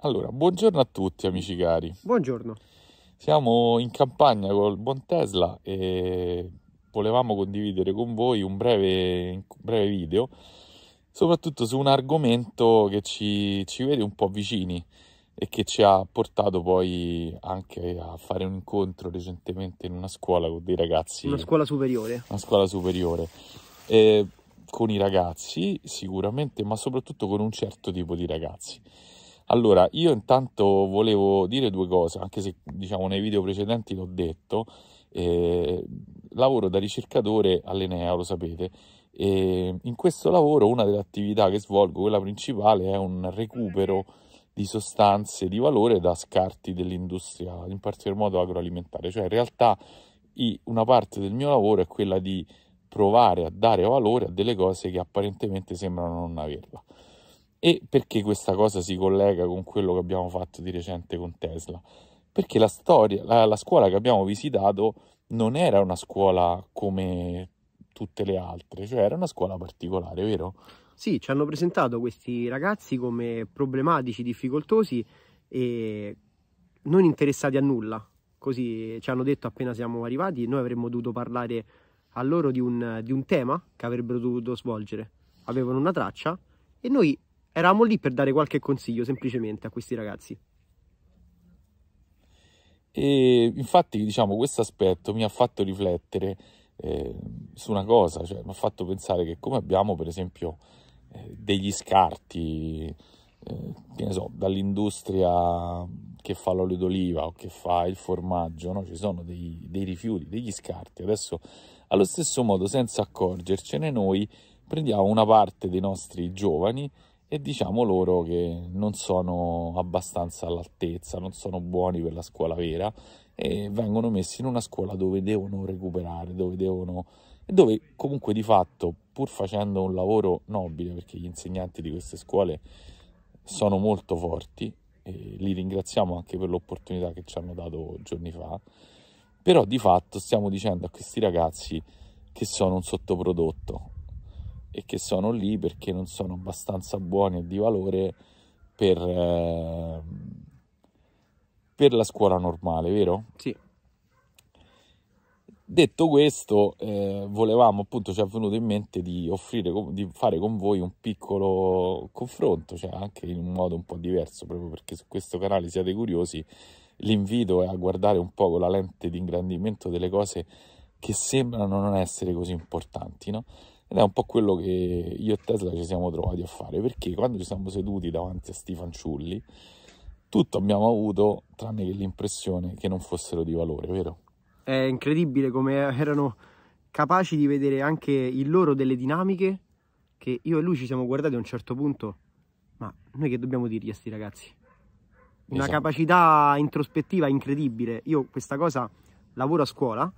Allora, buongiorno a tutti amici cari. Buongiorno. Siamo in campagna col buon Tesla e volevamo condividere con voi un breve, un breve video, soprattutto su un argomento che ci, ci vede un po' vicini e che ci ha portato poi anche a fare un incontro recentemente in una scuola con dei ragazzi. Una scuola superiore. Una scuola superiore. E con i ragazzi sicuramente, ma soprattutto con un certo tipo di ragazzi. Allora, io intanto volevo dire due cose, anche se diciamo nei video precedenti l'ho detto. Eh, lavoro da ricercatore all'Enea, lo sapete. E in questo lavoro una delle attività che svolgo, quella principale, è un recupero di sostanze di valore da scarti dell'industria, in particolar modo agroalimentare. Cioè, in realtà una parte del mio lavoro è quella di provare a dare valore a delle cose che apparentemente sembrano non averla. E perché questa cosa si collega con quello che abbiamo fatto di recente con Tesla? Perché la, storia, la, la scuola che abbiamo visitato non era una scuola come tutte le altre, cioè era una scuola particolare, vero? Sì, ci hanno presentato questi ragazzi come problematici, difficoltosi e non interessati a nulla. Così ci hanno detto appena siamo arrivati, noi avremmo dovuto parlare a loro di un, di un tema che avrebbero dovuto svolgere. Avevano una traccia e noi Eravamo lì per dare qualche consiglio semplicemente a questi ragazzi. E infatti, diciamo, questo aspetto mi ha fatto riflettere eh, su una cosa, cioè mi ha fatto pensare che come abbiamo per esempio eh, degli scarti, eh, che ne so, dall'industria che fa l'olio d'oliva o che fa il formaggio, no? ci sono dei, dei rifiuti, degli scarti. Adesso, allo stesso modo, senza accorgercene, noi prendiamo una parte dei nostri giovani e diciamo loro che non sono abbastanza all'altezza, non sono buoni per la scuola vera e vengono messi in una scuola dove devono recuperare, dove devono dove comunque di fatto, pur facendo un lavoro nobile, perché gli insegnanti di queste scuole sono molto forti e li ringraziamo anche per l'opportunità che ci hanno dato giorni fa, però di fatto stiamo dicendo a questi ragazzi che sono un sottoprodotto e che sono lì perché non sono abbastanza buoni e di valore per, eh, per la scuola normale, vero? Sì. Detto questo, eh, volevamo appunto, ci è venuto in mente di offrire, di fare con voi un piccolo confronto, cioè anche in un modo un po' diverso, proprio perché su questo canale siate curiosi, l'invito è a guardare un po' con la lente di ingrandimento delle cose che sembrano non essere così importanti, no? Ed è un po' quello che io e Tesla ci siamo trovati a fare, perché quando ci siamo seduti davanti a sti fanciulli, tutto abbiamo avuto tranne che l'impressione che non fossero di valore, vero? È incredibile come erano capaci di vedere anche il loro delle dinamiche che io e lui ci siamo guardati a un certo punto, ma noi che dobbiamo dirgli a sti ragazzi? Una esatto. capacità introspettiva incredibile. Io questa cosa lavoro a scuola.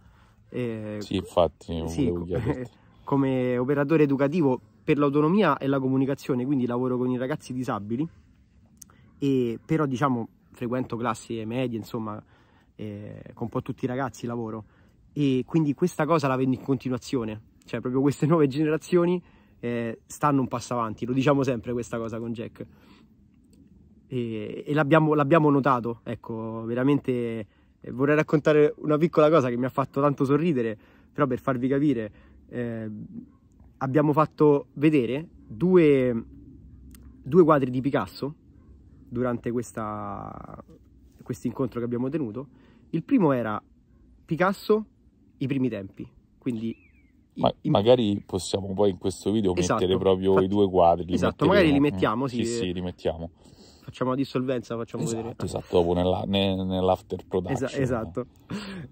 E... Eh, sì, infatti, sì, volevo chiederti. Eh, come operatore educativo per l'autonomia e la comunicazione, quindi lavoro con i ragazzi disabili, e però diciamo frequento classi medie, insomma, eh, con un po' tutti i ragazzi lavoro e quindi questa cosa la vedo in continuazione, cioè proprio queste nuove generazioni eh, stanno un passo avanti, lo diciamo sempre questa cosa con Jack e, e l'abbiamo, notato, ecco, veramente eh, vorrei raccontare una piccola cosa che mi ha fatto tanto sorridere, però per farvi capire eh, abbiamo fatto vedere due, due quadri di Picasso durante questo incontro che abbiamo tenuto. Il primo era Picasso, i primi tempi, quindi ma, in... magari possiamo poi in questo video esatto, mettere proprio infatti, i due quadri. Li esatto, metteremo. magari li mettiamo. Sì, sì, sì, eh. li mettiamo. Facciamo la dissolvenza, facciamo esatto, vedere. Esatto, dopo nella, nell'after production. Esa diciamo. esatto.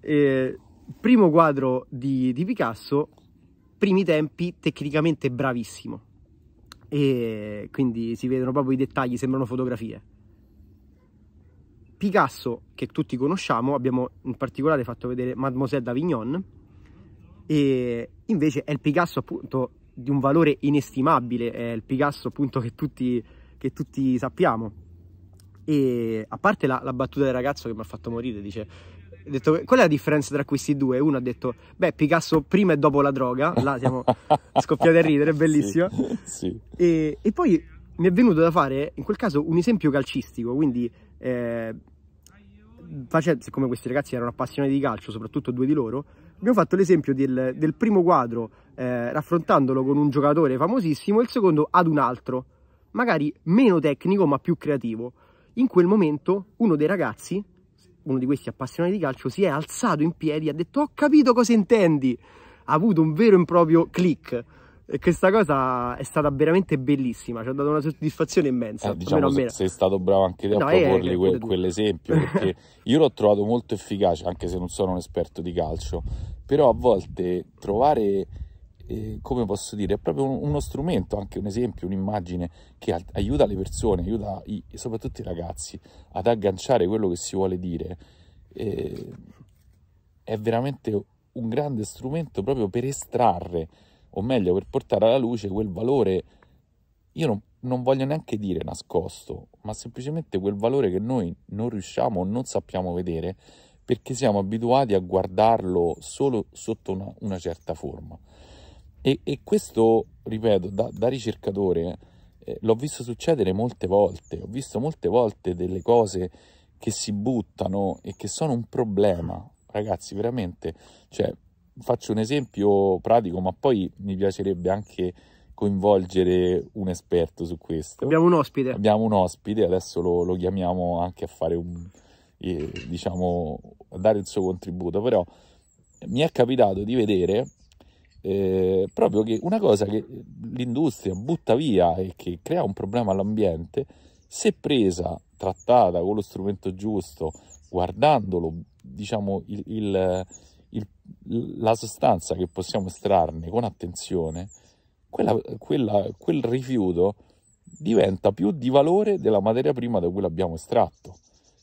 Eh, primo quadro di, di Picasso primi tempi tecnicamente bravissimo e quindi si vedono proprio i dettagli, sembrano fotografie. Picasso, che tutti conosciamo, abbiamo in particolare fatto vedere Mademoiselle d'Avignon, e invece è il Picasso appunto di un valore inestimabile, è il Picasso appunto che tutti, che tutti sappiamo. E a parte la, la battuta del ragazzo che mi ha fatto morire, dice detto, qual è la differenza tra questi due? Uno ha detto, beh, Picasso prima e dopo la droga, là siamo scoppiati a ridere, bellissimo. Sì, sì. E, e, poi mi è venuto da fare, in quel caso, un esempio calcistico, quindi... Eh, face, siccome questi ragazzi erano appassionati di calcio, soprattutto due di loro, abbiamo fatto l'esempio del, del, primo quadro eh, raffrontandolo con un giocatore famosissimo e il secondo ad un altro, magari meno tecnico ma più creativo. In quel momento uno dei ragazzi uno di questi appassionati di calcio si è alzato in piedi e ha detto ho capito cosa intendi ha avuto un vero e proprio click e questa cosa è stata veramente bellissima, ci ha dato una soddisfazione immensa. Eh, diciamo, se, sei stato bravo anche te no, a proporgli eh, eh que, quell'esempio, perché io l'ho trovato molto efficace, anche se non sono un esperto di calcio, però a volte trovare eh, come posso dire, è proprio uno strumento, anche un esempio, un'immagine che aiuta le persone, aiuta i, soprattutto i ragazzi ad agganciare quello che si vuole dire. Eh, è veramente un grande strumento proprio per estrarre, o meglio, per portare alla luce quel valore, io non, non voglio neanche dire nascosto, ma semplicemente quel valore che noi non riusciamo o non sappiamo vedere perché siamo abituati a guardarlo solo sotto una, una certa forma. E, e questo, ripeto, da, da ricercatore eh, eh, l'ho visto succedere molte volte, ho visto molte volte delle cose che si buttano e che sono un problema, ragazzi, veramente. Cioè, faccio un esempio pratico, ma poi mi piacerebbe anche coinvolgere un esperto su questo. Abbiamo un ospite. Abbiamo un ospite, adesso lo, lo chiamiamo anche a fare un, eh, diciamo, a dare il suo contributo, però mi è capitato di vedere eh, proprio che una cosa che l'industria butta via e che crea un problema all'ambiente, se presa, trattata con lo strumento giusto, guardandolo, diciamo, il, il, il, la sostanza che possiamo estrarne con attenzione, quella, quella, quel rifiuto diventa più di valore della materia prima da cui l'abbiamo estratto.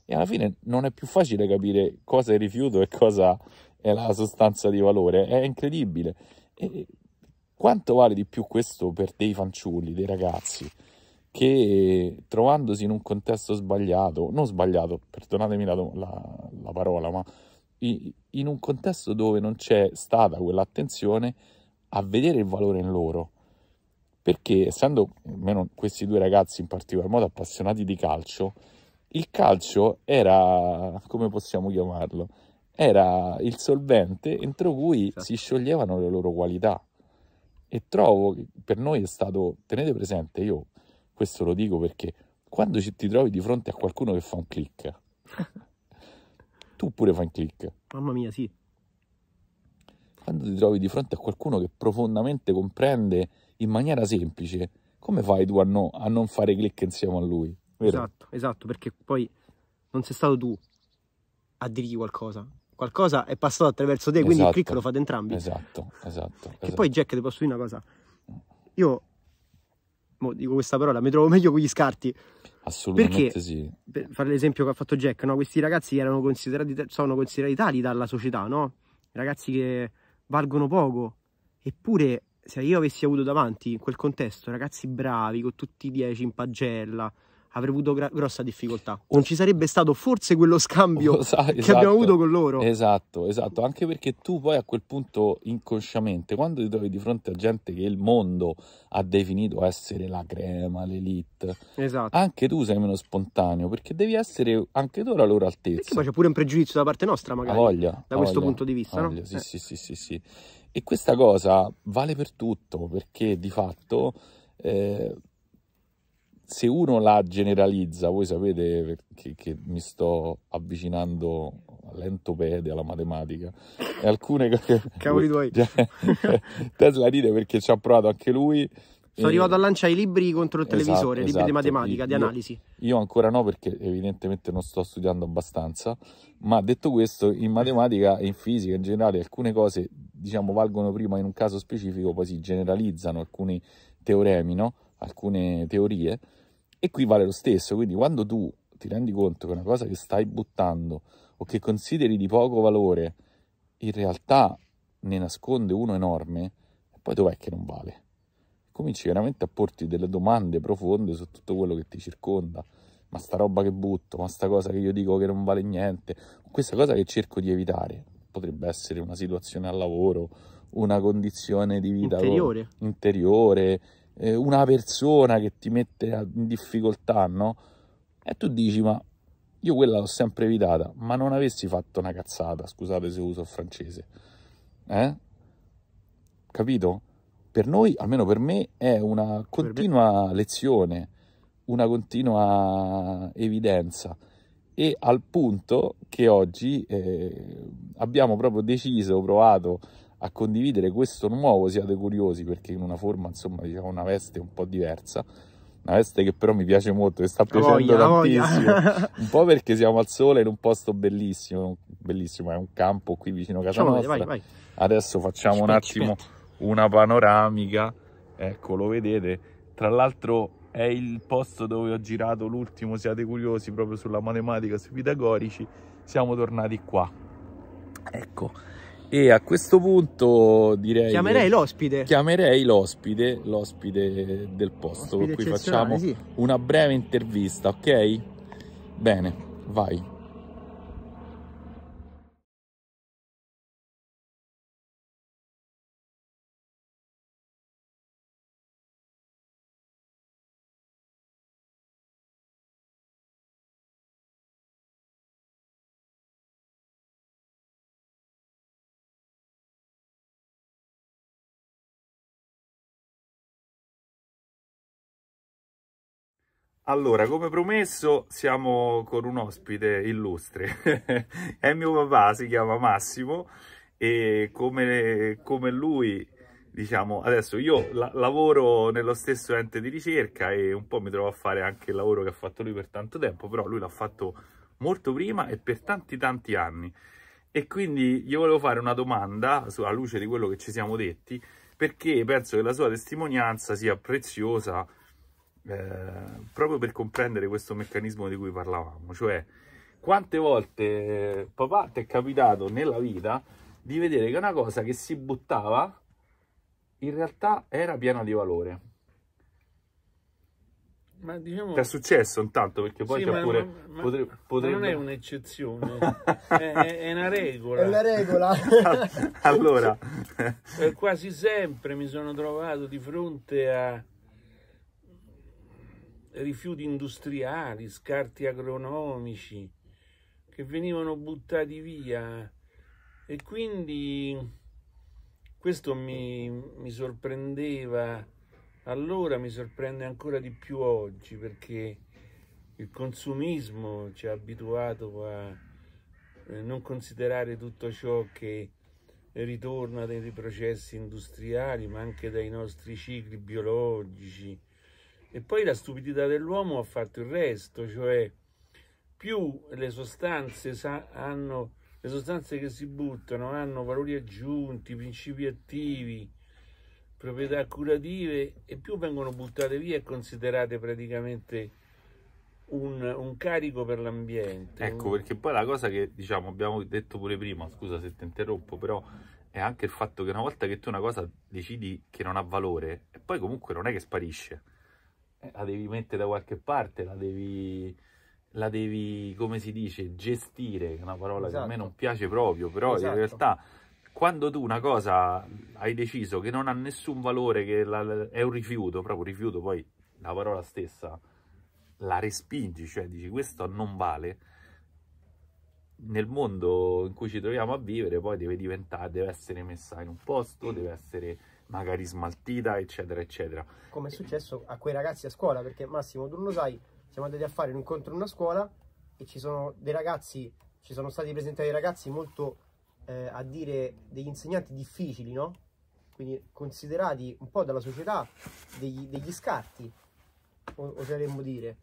E alla fine non è più facile capire cosa è rifiuto e cosa è la sostanza di valore. È incredibile. E quanto vale di più questo per dei fanciulli, dei ragazzi, che trovandosi in un contesto sbagliato, non sbagliato, perdonatemi la, la, la parola, ma in un contesto dove non c'è stata quell'attenzione a vedere il valore in loro. Perché essendo almeno questi due ragazzi in particolar modo appassionati di calcio, il calcio era, come possiamo chiamarlo, era il solvente entro cui certo. si scioglievano le loro qualità. E trovo che per noi è stato, tenete presente, io questo lo dico perché quando ci, ti trovi di fronte a qualcuno che fa un click, tu pure fai un click. Mamma mia, sì. Quando ti trovi di fronte a qualcuno che profondamente comprende in maniera semplice, come fai tu a, no, a non fare click insieme a lui? Vero? Esatto, esatto, perché poi non sei stato tu a dirgli qualcosa, qualcosa è passato attraverso te, quindi esatto, il click lo fate entrambi. Esatto, esatto. E esatto. poi Jack ti posso dire una cosa. Mm. Io mo, dico questa parola, mi trovo meglio con gli scarti. Assolutamente Perché, sì. Per fare l'esempio che ha fatto Jack, no? questi ragazzi erano considerati, sono considerati tali dalla società, no? ragazzi che valgono poco. Eppure, se io avessi avuto davanti in quel contesto ragazzi bravi, con tutti i dieci in pagella, avrebbe avuto gra- grossa difficoltà. Non ci sarebbe stato forse quello scambio oh, sai, che abbiamo esatto. avuto con loro. Esatto, esatto, anche perché tu poi a quel punto inconsciamente, quando ti trovi di fronte a gente che il mondo ha definito essere la crema, l'elite, esatto. anche tu sei meno spontaneo perché devi essere anche tu alla loro altezza. Perché poi c'è pure un pregiudizio da parte nostra magari, voglia, da questo voglia, punto di vista, voglia, no? Sì, eh. sì, sì, sì, sì. E questa cosa vale per tutto perché di fatto... Eh, se uno la generalizza, voi sapete che, che mi sto avvicinando lentopede alla matematica, e alcune cose... Cavoli tuoi! Cioè, Tesla ride perché ci ha provato anche lui, sono arrivato a lanciare i libri contro il esatto, televisore, esatto. libri di esatto. matematica, di analisi. Io ancora no, perché evidentemente non sto studiando abbastanza. Ma detto questo, in matematica e in fisica in generale, alcune cose diciamo valgono prima in un caso specifico, poi si generalizzano alcuni teoremi, no? alcune teorie. E qui vale lo stesso, quindi quando tu ti rendi conto che una cosa che stai buttando o che consideri di poco valore, in realtà ne nasconde uno enorme, poi dov'è che non vale? Cominci veramente a porti delle domande profonde su tutto quello che ti circonda. Ma sta roba che butto, ma sta cosa che io dico che non vale niente, questa cosa che cerco di evitare, potrebbe essere una situazione al lavoro, una condizione di vita interiore, interiore eh, una persona che ti mette in difficoltà, no? E tu dici, ma io quella l'ho sempre evitata, ma non avessi fatto una cazzata, scusate se uso il francese, eh? Capito? Per noi, almeno per me, è una continua lezione, una continua evidenza e al punto che oggi eh, abbiamo proprio deciso, provato a condividere questo nuovo siate curiosi perché in una forma insomma diciamo una veste un po' diversa una veste che però mi piace molto che sta piacendo voglia, tantissimo voglia. un po' perché siamo al sole in un posto bellissimo bellissimo è un campo qui vicino a casa Ciao, nostra vai, vai. adesso facciamo aspetta, un attimo aspetta. una panoramica ecco lo vedete tra l'altro è il posto dove ho girato l'ultimo siate curiosi proprio sulla matematica sui pitagorici siamo tornati qua ecco e a questo punto direi... Chiamerei l'ospite. Chiamerei l'ospite, l'ospite del posto, con cui facciamo sì. una breve intervista, ok? Bene, vai. Allora, come promesso, siamo con un ospite illustre. È mio papà, si chiama Massimo, e come, come lui, diciamo, adesso io la lavoro nello stesso ente di ricerca e un po' mi trovo a fare anche il lavoro che ha fatto lui per tanto tempo, però lui l'ha fatto molto prima e per tanti tanti anni. E quindi gli volevo fare una domanda, alla luce di quello che ci siamo detti, perché penso che la sua testimonianza sia preziosa eh, proprio per comprendere questo meccanismo di cui parlavamo, cioè quante volte eh, papà ti è capitato nella vita di vedere che una cosa che si buttava in realtà era piena di valore. Ma diciamo... Ti è successo intanto perché poi sì, ma, pure ma, potre, potrebbe... non è un'eccezione, è, è, una regola. È una regola. allora, eh, quasi sempre mi sono trovato di fronte a rifiuti industriali, scarti agronomici che venivano buttati via e quindi questo mi, mi sorprendeva allora, mi sorprende ancora di più oggi perché il consumismo ci ha abituato a eh, non considerare tutto ciò che ritorna dai processi industriali ma anche dai nostri cicli biologici e poi la stupidità dell'uomo ha fatto il resto, cioè più le sostanze, hanno, le sostanze che si buttano hanno valori aggiunti, principi attivi, proprietà curative e più vengono buttate via e considerate praticamente un, un carico per l'ambiente. Ecco, perché poi la cosa che diciamo abbiamo detto pure prima, scusa se ti interrompo, però è anche il fatto che una volta che tu una cosa decidi che non ha valore, e poi comunque non è che sparisce eh, la devi mettere da qualche parte, la devi, la devi come si dice, gestire, è una parola esatto. che a me esatto. non piace proprio, però esatto. in realtà quando tu una cosa hai deciso che non ha nessun valore, che la, è un rifiuto, proprio rifiuto, poi la parola stessa la respingi, cioè dici questo non vale, nel mondo in cui ci troviamo a vivere poi deve diventare, deve essere messa in un posto, deve essere magari smaltita, eccetera, eccetera. Come è successo a quei ragazzi a scuola, perché Massimo, tu lo sai, siamo andati a fare un incontro in una scuola e ci sono dei ragazzi, ci sono stati presentati dei ragazzi molto, eh, a dire, degli insegnanti difficili, no? Quindi considerati un po' dalla società degli, degli scarti, oseremmo dire.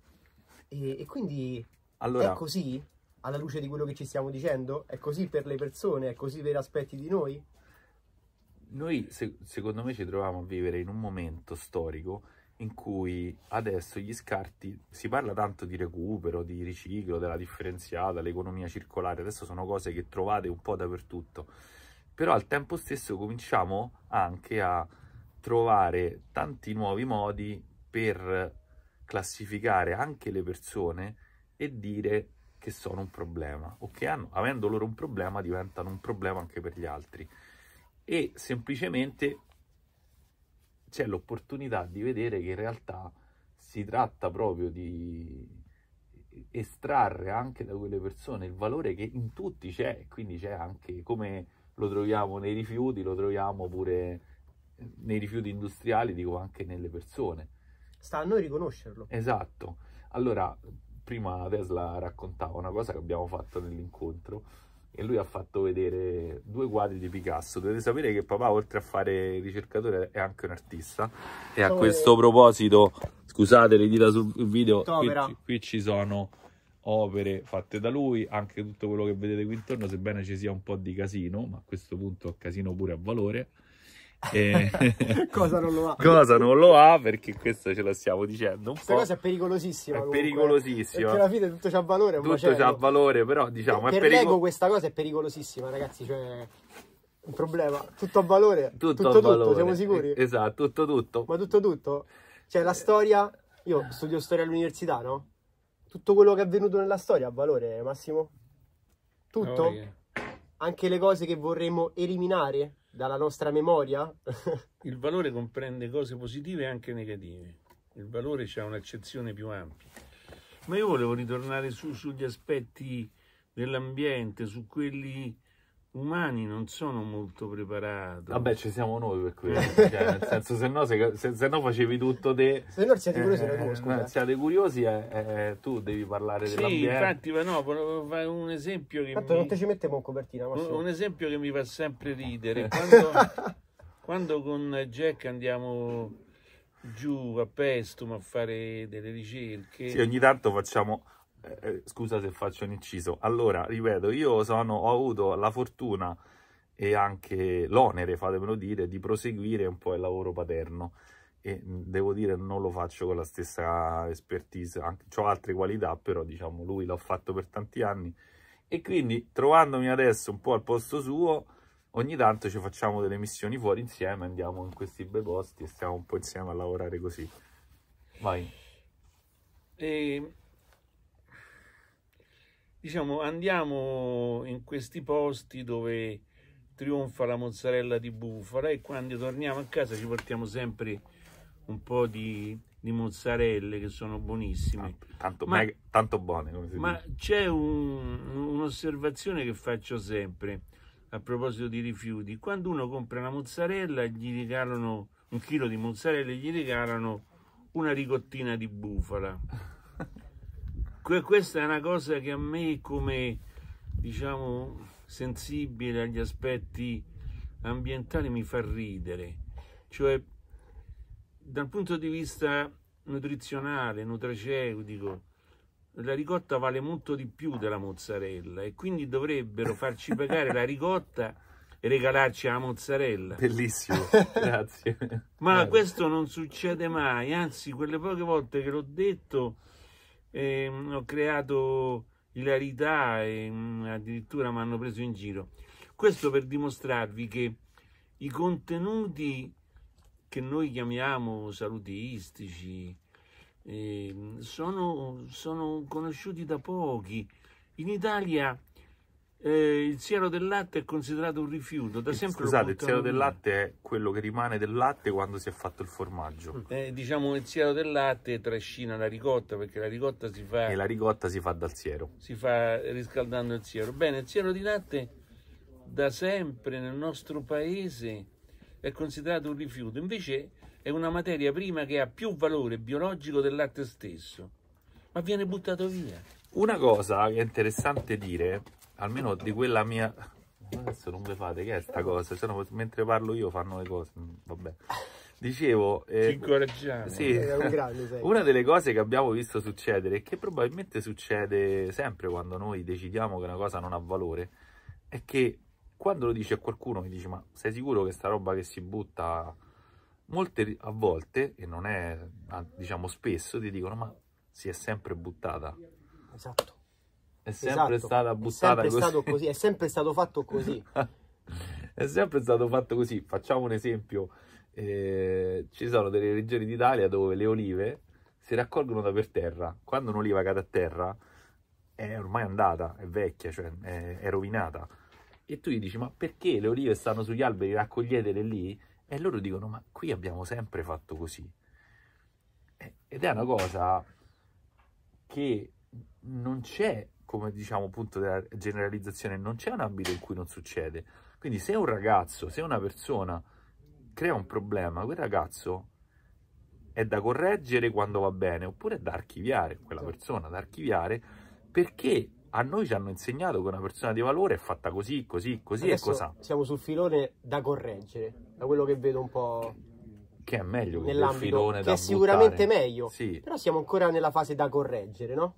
E, e quindi allora... è così? alla luce di quello che ci stiamo dicendo? È così per le persone? È così per aspetti di noi? noi se secondo me ci troviamo a vivere in un momento storico in cui adesso gli scarti, si parla tanto di recupero, di riciclo, della differenziata, l'economia circolare, adesso sono cose che trovate un po' dappertutto, però al tempo stesso cominciamo anche a trovare tanti nuovi modi per classificare anche le persone e dire che sono un problema o che hanno, avendo loro un problema diventano un problema anche per gli altri e semplicemente c'è l'opportunità di vedere che in realtà si tratta proprio di estrarre anche da quelle persone il valore che in tutti c'è, quindi c'è anche come lo troviamo nei rifiuti, lo troviamo pure eh, nei rifiuti industriali, dico anche nelle persone. Sta a noi riconoscerlo. Esatto. Allora, prima Tesla raccontava una cosa che abbiamo fatto nell'incontro, e lui ha fatto vedere due quadri di Picasso. Dovete sapere che papà, oltre a fare ricercatore, è anche un artista. E a oh. questo proposito, scusate le dita sul video, qui, qui, ci sono opere fatte da lui, anche tutto quello che vedete qui intorno, sebbene ci sia un po' di casino, ma a questo punto casino pure a valore. E... cosa non lo ha? Cosa non lo ha perché questo ce lo stiamo dicendo un Questa po'. cosa è pericolosissima. È comunque, pericolosissima. Perché alla fine tutto c'ha valore. Tutto c'ha valore, però diciamo... Per, è per l'ego questa cosa è pericolosissima, ragazzi. Cioè, un problema. Tutto a valore. Tutto, tutto, tutto valore. siamo sicuri? Eh, esatto, tutto tutto. Ma tutto tutto? Cioè la storia... Io studio storia all'università, no? Tutto quello che è avvenuto nella storia ha valore, Massimo? Tutto? Oh, yeah. Anche le cose che vorremmo eliminare? dalla nostra memoria? il valore comprende cose positive e anche negative. Il valore ha un'accezione più ampia. Ma io volevo ritornare su, sugli aspetti dell'ambiente, su quelli umani non sono molto preparato. Vabbè, ci siamo noi per questo. cioè, nel senso, se no, se, se no, facevi tutto te. Se no siete curiosi, eh, tu, eh, scusa. Eh, siate curiosi, eh, eh, eh, tu devi parlare sì, dell'ambiente. Infatti, ma no, volevo fare un esempio che. Tanto mi... non te ci mettiamo in copertina. Un, un, esempio che mi fa sempre ridere. Quando, quando con Jack andiamo giù a Pestum a fare delle ricerche. Sì, ogni tanto facciamo eh, eh, scusa se faccio un inciso. Allora, ripeto, io sono, ho avuto la fortuna e anche l'onere, fatemelo dire, di proseguire un po' il lavoro paterno e devo dire non lo faccio con la stessa expertise, anche, ho altre qualità, però diciamo lui l'ho fatto per tanti anni e quindi trovandomi adesso un po' al posto suo, ogni tanto ci facciamo delle missioni fuori insieme, andiamo in questi bei posti e stiamo un po' insieme a lavorare così. Vai. E ehm, diciamo andiamo in questi posti dove trionfa la mozzarella di bufala e quando torniamo a casa ci portiamo sempre un po' di, di mozzarelle che sono buonissime. Ah, tanto, ma, mega, tanto buone. ma c'è un'osservazione che faccio sempre a proposito di rifiuti. Quando uno compra una mozzarella, gli regalano un chilo di mozzarella gli regalano una ricottina di bufala. Ecco, questa è una cosa che a me come diciamo sensibile agli aspetti ambientali mi fa ridere cioè dal punto di vista nutrizionale nutraceutico la ricotta vale molto di più della mozzarella e quindi dovrebbero farci pagare la ricotta e regalarci la mozzarella bellissimo grazie ma questo non succede mai anzi quelle poche volte che l'ho detto e ehm, ho creato ilarità e mm, addirittura mi hanno preso in giro. Questo per dimostrarvi che i contenuti che noi chiamiamo salutistici eh, sono, sono conosciuti da pochi. In Italia eh, il siero del latte è considerato un rifiuto. Da eh, sempre Scusate, il siero del latte è quello che rimane del latte quando si è fatto il formaggio. Mm. Eh, diciamo il siero del latte trascina la ricotta perché la ricotta si fa. E la ricotta si fa dal siero. Si fa riscaldando il siero. Bene, il siero di latte da sempre nel nostro paese è considerato un rifiuto, invece è una materia prima che ha più valore biologico del latte stesso, ma viene buttato via. Una cosa che è interessante dire almeno di quella mia... Adesso non ve fate, che è sta cosa? Se no, mentre parlo io fanno le cose, mm, vabbè. Dicevo, eh, sì, eh, una delle cose che abbiamo visto succedere e che probabilmente succede sempre quando noi decidiamo che una cosa non ha valore è che quando lo dice a qualcuno mi dice ma sei sicuro che sta roba che si butta molte a volte e non è diciamo spesso ti dicono ma si è sempre buttata esatto è sempre esatto. stata buttata è così. così. È sempre stato fatto così. è sempre stato fatto così. Facciamo un esempio. Eh, ci sono delle regioni d'Italia dove le olive si raccolgono da per terra. Quando un'oliva cade a terra è ormai andata, è vecchia, cioè è, è rovinata. E tu gli dici, ma perché le olive stanno sugli alberi, raccoglietele lì? E loro dicono, ma qui abbiamo sempre fatto così. Eh, ed è una cosa che non c'è come diciamo punto della generalizzazione, non c'è un ambito in cui non succede. Quindi se un ragazzo, se una persona crea un problema, quel ragazzo è da correggere quando va bene, oppure è da archiviare quella certo. persona, da archiviare, perché a noi ci hanno insegnato che una persona di valore è fatta così, così, così Adesso e cos'ha. Siamo sul filone da correggere, da quello che vedo un po'. Che, è meglio che il filone che da Che è buttare. sicuramente meglio. Sì. Però siamo ancora nella fase da correggere, no?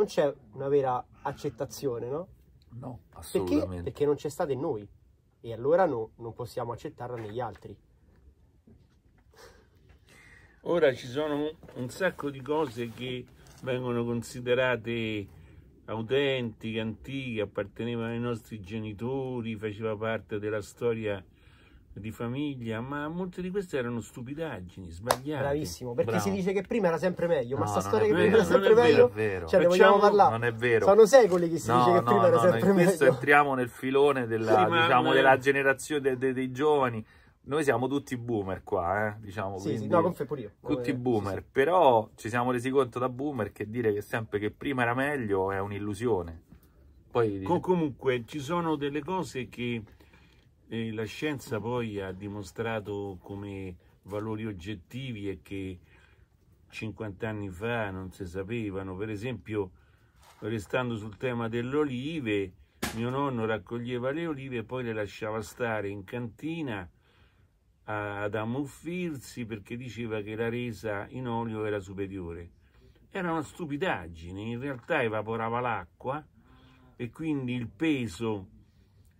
non c'è una vera accettazione, no? No, assolutamente. Perché, Perché non c'è stata in noi e allora no, non possiamo accettarla negli altri. Ora ci sono un sacco di cose che vengono considerate autentiche, antiche, appartenevano ai nostri genitori, faceva parte della storia di famiglia, ma molte di queste erano stupidaggini, sbagliate. Bravissimo, perché Bravo. si dice che prima era sempre meglio, ma sta storia che prima era sempre meglio, vero, cioè Facciamo, ne vogliamo parlare. Non è vero. Sono secoli che si no, dice che no, prima era sempre meglio. Adesso entriamo nel filone della, sì, diciamo, della generazione de, de, dei giovani. Noi siamo tutti boomer qua, eh? diciamo sì, quindi, sì, no, confè pure io. Tutti eh, boomer, sì, però ci siamo resi conto da boomer che dire che sempre che prima era meglio è un'illusione. Poi... comunque ci sono delle cose che eh, la scienza poi ha dimostrato come valori oggettivi e che 50 anni fa non si sapevano. Per esempio, restando sul tema delle olive, mio nonno raccoglieva le olive e poi le lasciava stare in cantina a, ad ammuffirsi perché diceva che la resa in olio era superiore. Era una stupidaggine, in realtà evaporava l'acqua e quindi il peso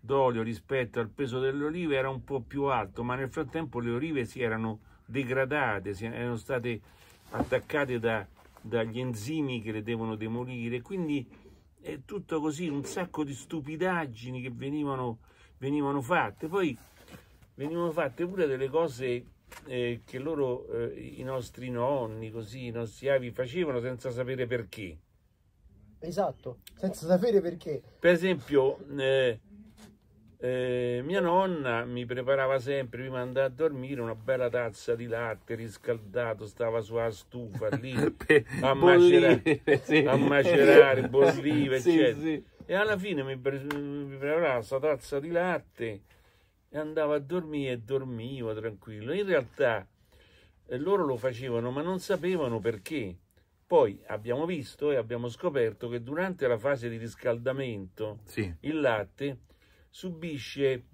d'olio rispetto al peso delle olive era un po' più alto, ma nel frattempo le olive si erano degradate, si erano state attaccate da, dagli enzimi che le devono demolire, quindi è tutto così, un sacco di stupidaggini che venivano, venivano fatte. Poi venivano fatte pure delle cose eh, che loro, eh, i nostri nonni, così, i nostri avi facevano senza sapere perché. Esatto, senza sapere perché. Per esempio, eh, eh, mia nonna mi preparava sempre prima di andare a dormire una bella tazza di latte riscaldato, stava sulla stufa lì a, macerare, sì. a macerare bollive, sì, eccetera. Sì. E alla fine mi, pre mi preparava questa tazza di latte e andavo a dormire e dormivo tranquillo. In realtà eh, loro lo facevano, ma non sapevano perché. Poi abbiamo visto e abbiamo scoperto che durante la fase di riscaldamento il latte subisce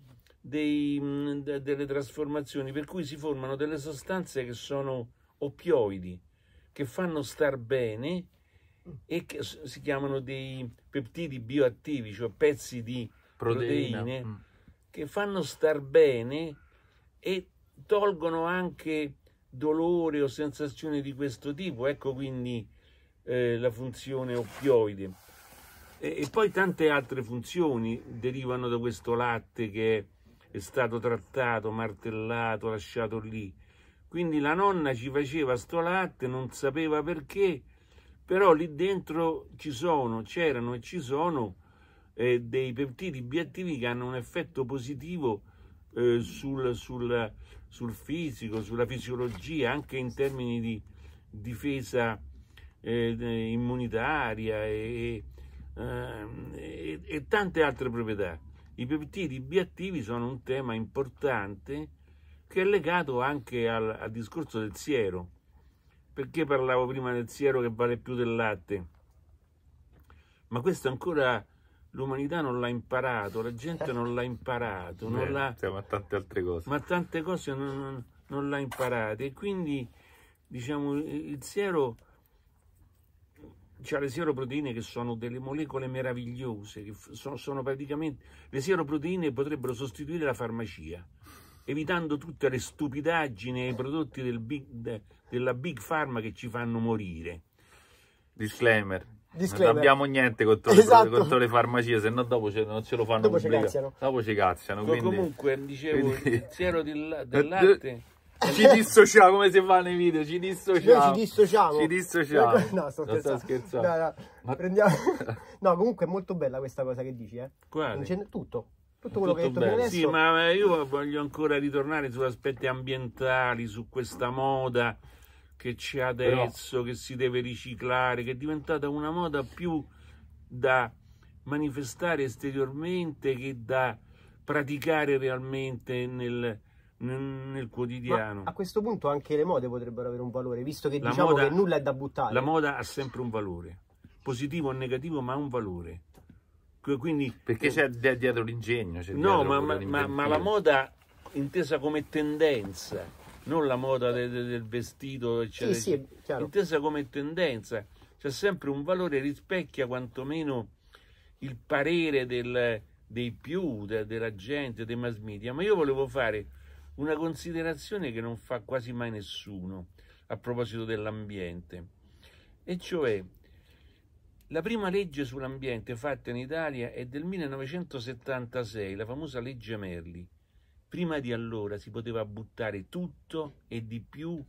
dei, mm, de, delle trasformazioni per cui si formano delle sostanze che sono oppioidi, che fanno star bene e che si chiamano dei peptidi bioattivi, cioè pezzi di Proteina. proteine, mm. che fanno star bene e tolgono anche dolore o sensazioni di questo tipo. Ecco quindi eh, la funzione oppioide. E, e poi tante altre funzioni derivano da questo latte che è stato trattato, martellato, lasciato lì. Quindi la nonna ci faceva sto latte, non sapeva perché, però lì dentro ci sono, c'erano e ci sono eh, dei peptidi biattivi che hanno un effetto positivo eh, sul, sul, sul, fisico, sulla fisiologia, anche in termini di difesa eh, immunitaria e, Ehm, e, e, tante altre proprietà. I peptidi biattivi sono un tema importante che è legato anche al, al discorso del siero. Perché parlavo prima del siero che vale più del latte? Ma questo ancora l'umanità non l'ha imparato, la gente non l'ha imparato, non eh, ma tante altre cose. Ma tante cose non, non, non l'ha imparato. e quindi diciamo il siero cioè le sieroproteine che sono delle molecole meravigliose, che sono, sono praticamente, le sieroproteine potrebbero sostituire la farmacia, evitando tutte le stupidaggini e i prodotti del big, de, della Big Pharma che ci fanno morire. Disclaimer. Disclaimer. Non abbiamo niente contro le, esatto. contro le farmacie, se no dopo ce, non ce lo fanno dopo pubblica. ci cazziano. Dopo ci cazziano. Quindi, comunque, dicevo, quindi... il siero del, eh, del latte ci dissociamo come si fa nei video, ci dissociamo. Noi ci dissociamo. Ci dissociamo. No, sto non scherzando. Sto scherzando. No, no. Ma... Prendiamo... no, comunque è molto bella questa cosa che dici, eh. Tutto. Tutto quello tutto che hai detto bello. adesso. Sì, ma io voglio ancora ritornare su aspetti ambientali, su questa moda che c'è adesso, Però... che si deve riciclare, che è diventata una moda più da manifestare esteriormente che da praticare realmente nel, nel quotidiano. Ma a questo punto anche le mode potrebbero avere un valore, visto che la diciamo moda, che nulla è da buttare. La moda ha sempre un valore, positivo o negativo, ma ha un valore. Quindi, Perché c'è dietro l'ingegno. no, dietro ma, ma, ma, la moda intesa come tendenza, non la moda del, del vestito, eccetera, sì, eccetera. intesa come tendenza, c'è sempre un valore, rispecchia quantomeno il parere del, dei più, de, della gente, dei mass media. Ma io volevo fare una considerazione che non fa quasi mai nessuno a proposito dell'ambiente, e cioè la prima legge sull'ambiente fatta in Italia è del 1976, la famosa legge Merli. Prima di allora si poteva buttare tutto e di più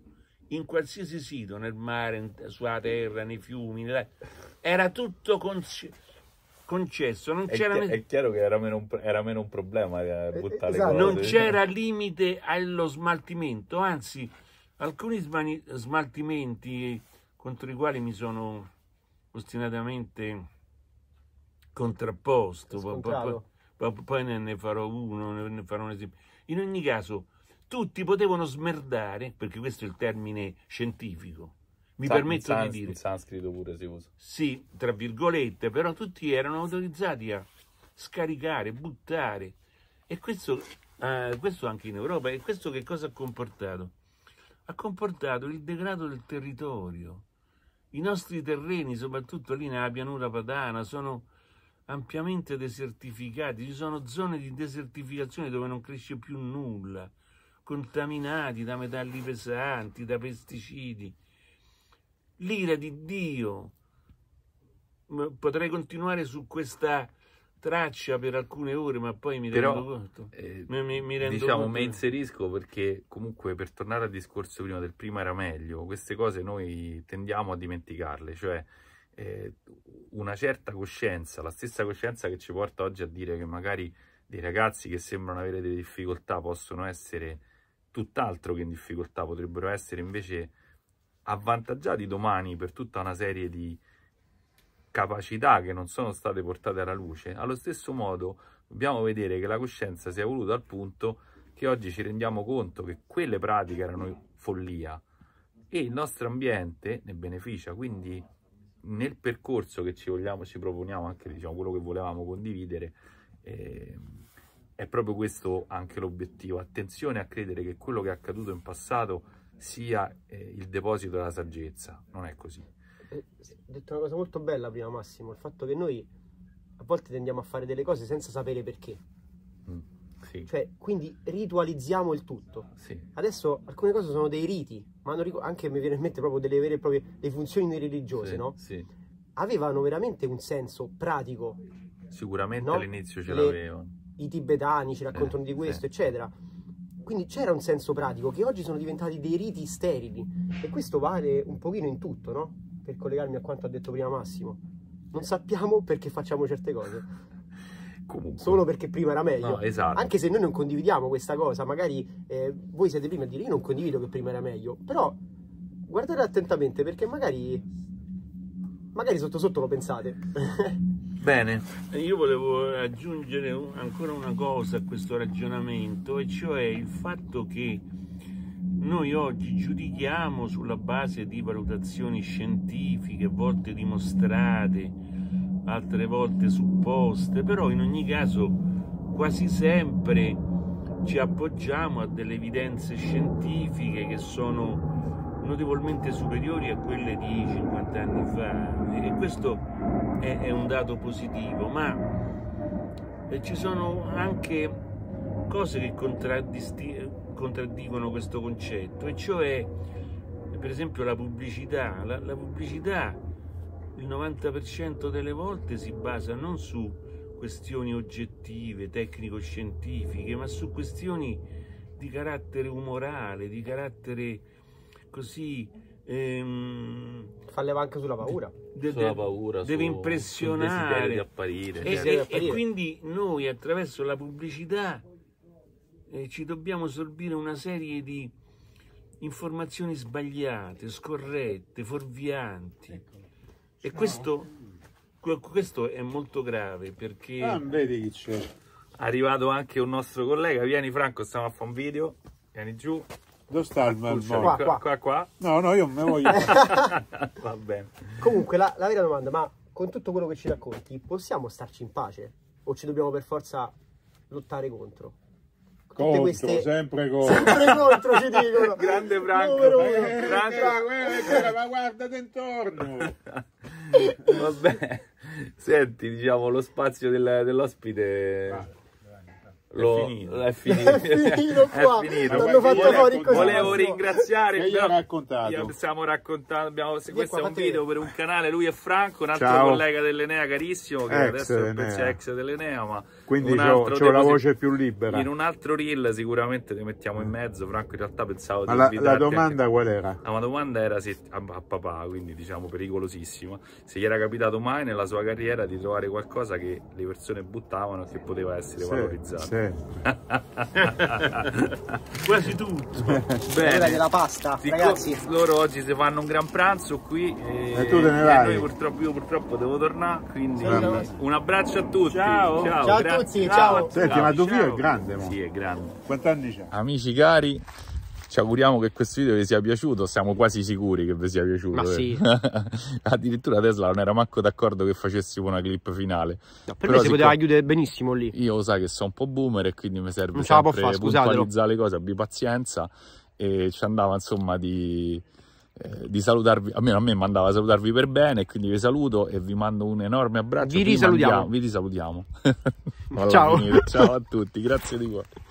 in qualsiasi sito, nel mare, sulla terra, nei fiumi. Nella... Era tutto considerato concesso, non è c'era... Chi- è chiaro che era meno un, pro- era meno un problema eh, buttare esatto. Non c'era limite allo smaltimento, anzi alcuni smani- smaltimenti contro i quali mi sono ostinatamente contrapposto, poi, poi, poi, ne, farò uno, ne farò un esempio. In ogni caso, tutti potevano smerdare, perché questo è il termine scientifico, mi permetto sans, di dire. Il sanscrito pure si usa. Sì, tra virgolette, però tutti erano autorizzati a scaricare, buttare. E questo, eh, questo anche in Europa. E questo che cosa ha comportato? Ha comportato il degrado del territorio. I nostri terreni, soprattutto lì nella pianura padana, sono ampiamente desertificati. Ci sono zone di desertificazione dove non cresce più nulla, contaminati da metalli pesanti, da pesticidi l'ira di Dio. Potrei continuare su questa traccia per alcune ore, ma poi mi Però, rendo conto. Eh, mi, mi, mi rendo diciamo, conto. mi inserisco perché comunque per tornare al discorso prima del prima era meglio, queste cose noi tendiamo a dimenticarle, cioè eh, una certa coscienza, la stessa coscienza che ci porta oggi a dire che magari dei ragazzi che sembrano avere delle difficoltà possono essere tutt'altro che in difficoltà, potrebbero essere invece avvantaggiati domani per tutta una serie di capacità che non sono state portate alla luce, allo stesso modo dobbiamo vedere che la coscienza si è evoluta al punto che oggi ci rendiamo conto che quelle pratiche erano follia e il nostro ambiente ne beneficia, quindi nel percorso che ci, vogliamo, ci proponiamo anche diciamo, quello che volevamo condividere eh, è proprio questo anche l'obiettivo, attenzione a credere che quello che è accaduto in passato sia eh, il deposito della saggezza, non è così. Eh, detto una cosa molto bella prima Massimo, il fatto che noi a volte tendiamo a fare delle cose senza sapere perché. Mm, sì. Cioè, quindi ritualizziamo il tutto. Sì. Adesso alcune cose sono dei riti, ma anche mi viene in mente proprio delle vere e proprie le funzioni religiose, sì, no? Sì. Avevano veramente un senso pratico. Sicuramente no? all'inizio ce l'avevano. I tibetani ci raccontano eh, di questo, eccetera quindi c'era un senso pratico che oggi sono diventati dei riti sterili e questo vale un pochino in tutto, no? Per collegarmi a quanto ha detto prima Massimo. Non sappiamo perché facciamo certe cose. Comunque. Solo perché prima era meglio. No, esatto. Anche se noi non condividiamo questa cosa, magari eh, voi siete prima a dire io non condivido che prima era meglio, però guardate attentamente perché magari magari sotto sotto lo pensate. Bene. Eh, io volevo aggiungere ancora una cosa a questo ragionamento, e cioè il fatto che noi oggi giudichiamo sulla base di valutazioni scientifiche, a volte dimostrate, altre volte supposte, però in ogni caso quasi sempre ci appoggiamo a delle evidenze scientifiche che sono notevolmente superiori a quelle di 50 anni fa e questo è, è un dato positivo, ma eh, ci sono anche cose che contraddicono questo concetto, e cioè per esempio la pubblicità. La, la pubblicità il 90% delle volte si basa non su questioni oggettive, tecnico-scientifiche, ma su questioni di carattere umorale, di carattere così... Ehm, Fa leva anche sulla paura. De, de, sulla paura, deve su, impressionare. Di apparire, e, cioè. e, apparire. e, quindi noi attraverso la pubblicità eh, ci dobbiamo sorbire una serie di informazioni sbagliate, scorrette, fuorvianti. Ecco. E no. questo, questo, è molto grave perché... Ah, vedi che c'è. È arrivato anche un nostro collega, vieni Franco, stiamo a fare un video, vieni giù. Dove sta il malmoglio? Qua, qua. qua, qua. No, no, io me voglio. Va bene. Comunque, la, la vera domanda, ma con tutto quello che ci racconti, possiamo starci in pace? O ci dobbiamo per forza lottare contro? contro, queste... sempre contro. Sempre contro ci dicono. Grande Franco. Eh, Franco. Eh, ma guardate intorno. Vabbè, senti, diciamo, lo spazio dell'ospite... Vale. Lo... È finito. È finito, è finito qua. È finito. fatto fuori così. Volevo ringraziare. Che gli raccontato. Stiamo raccontando. Abbiamo, se questo è un video per un canale, lui e Franco, un altro Ciao. collega dell'Enea carissimo, che ex adesso è un ex dell'Enea, ma quindi c'ho la voce più libera. In un altro reel sicuramente ti mettiamo in mezzo, Franco in realtà pensavo Ma di la, la domanda anche... qual era? Ah, la domanda era se a, a, papà, quindi diciamo pericolosissima, se gli era capitato mai nella sua carriera di trovare qualcosa che le persone buttavano che poteva essere sì, valorizzato. Sì. Quasi tutto. Bene. della pasta, ragazzi. Loro oggi si fanno un gran pranzo qui e, e tu te ne eh, vai. Noi purtroppo, io purtroppo devo tornare, quindi sì, un abbraccio a tutti. Ciao. Ciao, Ciao ragazzi, ciao. Senti, ciao, ma Dovio è grande, mo. Sì, è grande. Quanti anni c'è? Amici cari, ci auguriamo che questo video vi sia piaciuto, siamo quasi sicuri che vi sia piaciuto. Ma eh. sì. Addirittura Tesla non era manco d'accordo che facessimo una clip finale. No, per Però me si poteva chiudere benissimo lì. Io lo sai che sono un po' boomer e quindi mi serve non sempre fare, puntualizzare le cose, abbi pazienza e ci andava insomma di eh, di salutarvi, almeno a me mandava salutarvi per bene, quindi vi saluto e vi mando un enorme abbraccio. Vi risalutiamo. vi risalutiamo. ciao. ciao a tutti, grazie di cuore.